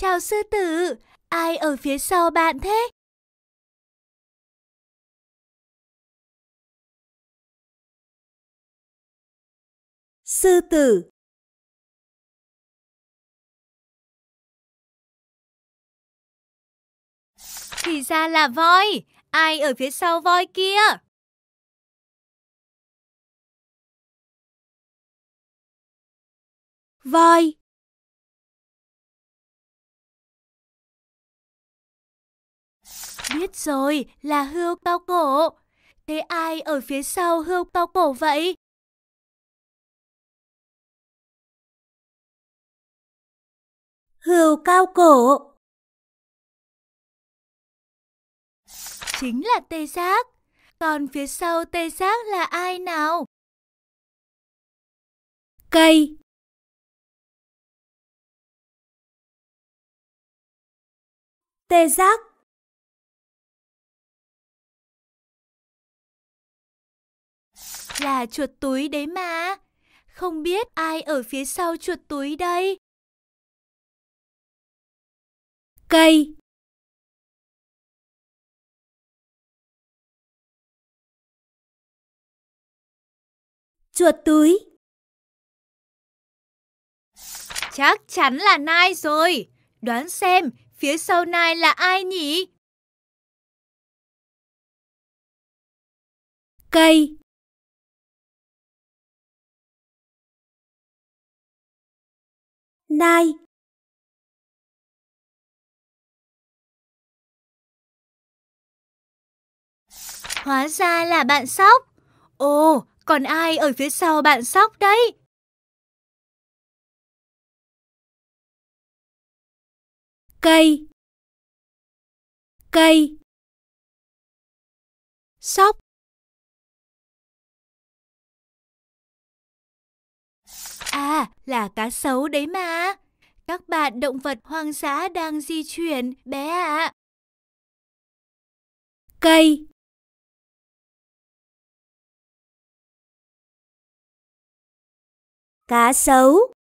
Chào sư tử, ai ở phía sau bạn thế? Sư tử Thì ra là voi, ai ở phía sau voi kia? Voi Biết rồi, là hươu cao cổ. Thế ai ở phía sau hươu cao cổ vậy? Hươu cao cổ Chính là tê giác. Còn phía sau tê giác là ai nào? Cây Tê giác là chuột túi đấy mà. Không biết ai ở phía sau chuột túi đây? Cây Chuột túi Chắc chắn là Nai rồi. Đoán xem phía sau Nai là ai nhỉ? Cây nai Hóa ra là bạn sóc. Ồ, còn ai ở phía sau bạn sóc đấy? Cây Cây Sóc là cá sấu đấy mà. Các bạn động vật hoang dã đang di chuyển bé ạ. À. Cây Cá sấu